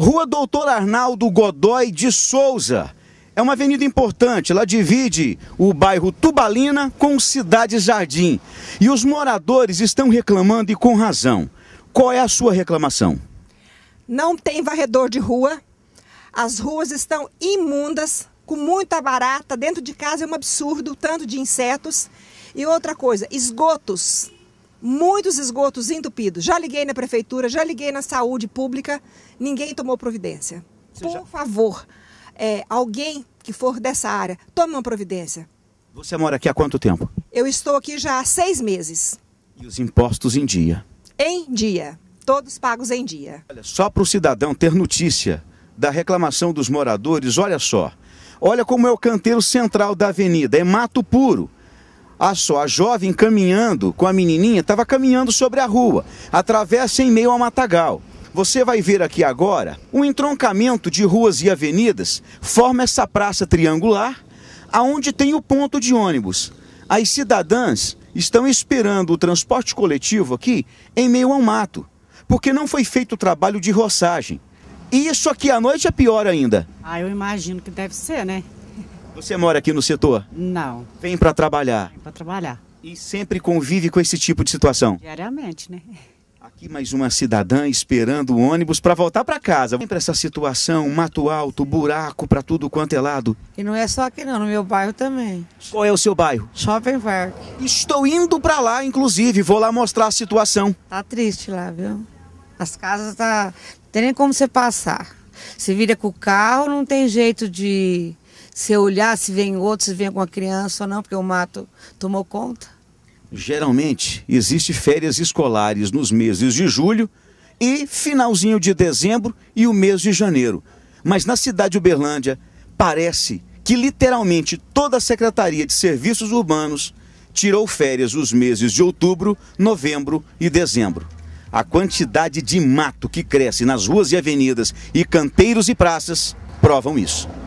Rua Doutor Arnaldo Godoy de Souza. É uma avenida importante, ela divide o bairro Tubalina com Cidade Jardim. E os moradores estão reclamando e com razão. Qual é a sua reclamação? Não tem varredor de rua, as ruas estão imundas, com muita barata, dentro de casa é um absurdo, tanto de insetos. E outra coisa, esgotos muitos esgotos entupidos. Já liguei na prefeitura, já liguei na saúde pública, ninguém tomou providência. Por favor, é, alguém que for dessa área, tome uma providência. Você mora aqui há quanto tempo? Eu estou aqui já há seis meses. E os impostos em dia? Em dia. Todos pagos em dia. Olha, só para o cidadão ter notícia da reclamação dos moradores, olha só. Olha como é o canteiro central da avenida, é mato puro a ah, só, a jovem caminhando com a menininha estava caminhando sobre a rua, atravessa em meio ao matagal. Você vai ver aqui agora um entroncamento de ruas e avenidas, forma essa praça triangular, aonde tem o ponto de ônibus. As cidadãs estão esperando o transporte coletivo aqui em meio ao mato, porque não foi feito o trabalho de roçagem. E isso aqui à noite é pior ainda. Ah, eu imagino que deve ser, né? Você mora aqui no setor? Não. Vem para trabalhar? Vem para trabalhar. E sempre convive com esse tipo de situação? Diariamente, né? Aqui mais uma cidadã esperando o ônibus para voltar para casa. Vem para essa situação, mato alto, buraco para tudo quanto é lado. E não é só aqui não, no meu bairro também. Qual é o seu bairro? Shopping Park. Estou indo para lá, inclusive, vou lá mostrar a situação. Tá triste lá, viu? As casas tá não tem nem como você passar. Se vira com o carro, não tem jeito de se eu olhar se vem outro, se vem alguma criança ou não, porque o mato tomou conta. Geralmente, existe férias escolares nos meses de julho e finalzinho de dezembro e o mês de janeiro. Mas na cidade de Uberlândia, parece que literalmente toda a Secretaria de Serviços Urbanos tirou férias os meses de outubro, novembro e dezembro. A quantidade de mato que cresce nas ruas e avenidas e canteiros e praças provam isso.